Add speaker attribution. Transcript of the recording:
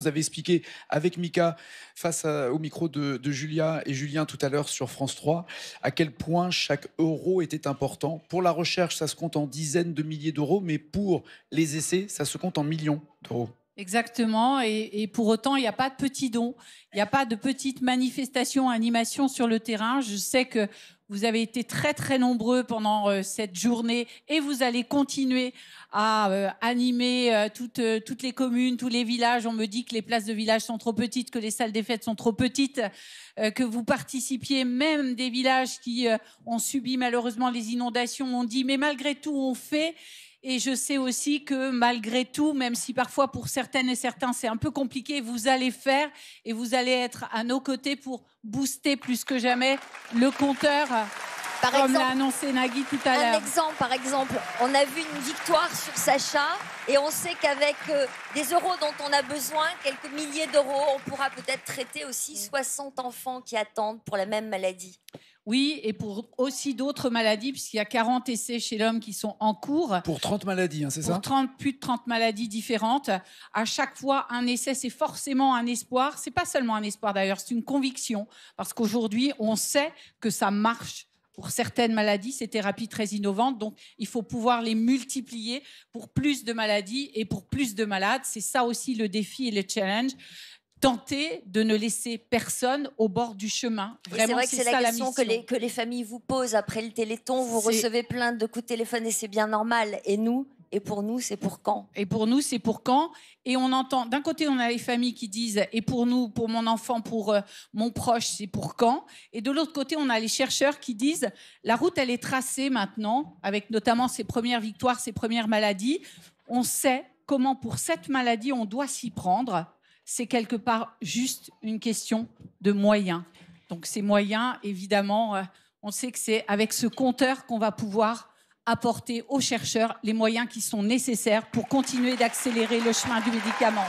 Speaker 1: Vous avez expliqué avec Mika, face au micro de, de, Julia et Julien tout à l'heure sur France 3, à quel point chaque euro était important. Pour la recherche, ça se compte en dizaines de milliers d'euros, mais pour les essais, ça se compte en millions d'euros. Exactement. Et, pour autant, il n'y a pas de petits dons, il n'y a pas de petites manifestations, animations sur le terrain. Je sais que vous avez été très très nombreux pendant euh, cette journée et vous allez continuer à euh, animer euh, toutes, toutes les communes, tous les villages. On me dit que les places de village sont trop petites, que les salles des fêtes sont trop petites, que vous participiez même des villages qui ont subi malheureusement les inondations. On dit, mais malgré tout, on fait. Et je sais aussi que malgré tout, même si parfois pour certaines et certains c'est un peu compliqué, vous allez faire et vous allez être à nos côtés pour booster plus que jamais le compteur. Par comme l'a annoncé Nagui tout à l'heure. Un exemple, par exemple, on a vu
Speaker 2: une victoire sur Sacha et on sait qu'avec euh, des euros dont on a besoin, quelques milliers
Speaker 1: d'euros, on pourra peut-être traiter aussi 60 mm. enfants qui attendent pour la même maladie. Oui, et pour aussi d'autres maladies, puisqu'il y a 40 essais chez l'homme qui sont en cours. Pour 30 maladies, hein, c'est ça Pour plus de 30 maladies différentes. À chaque fois, un essai, c'est forcément un espoir. C'est pas seulement un espoir d'ailleurs, c'est une conviction. Parce qu'aujourd'hui, on sait que ça marche pour certaines maladies, ces thérapies très innovantes. Donc, il faut pouvoir les multiplier pour plus de maladies et pour plus de malades. C'est ça aussi le défi et le challenge tenter de ne laisser personne au bord du chemin. c'est vrai que c'est la question que, les,
Speaker 2: que les familles vous posent après le téléthon. Vous recevez plein de coups de téléphone et c'est bien normal.
Speaker 1: Et nous et pour nous, c'est pour quand Et pour nous, c'est pour quand Et on entend, d'un côté, on a les familles qui disent, et pour nous, pour mon enfant, pour euh, mon proche, c'est pour quand Et de l'autre côté, on a les chercheurs qui disent, la route, elle est tracée maintenant, avec notamment ses premières victoires, ses premières maladies. On sait comment, pour cette maladie, on doit s'y prendre c'est quelque part juste une question de moyens. Donc ces moyens, évidemment, euh, on sait que c'est avec ce compteur qu'on va pouvoir apporter aux chercheurs les moyens qui sont nécessaires pour continuer d'accélérer le chemin du médicament.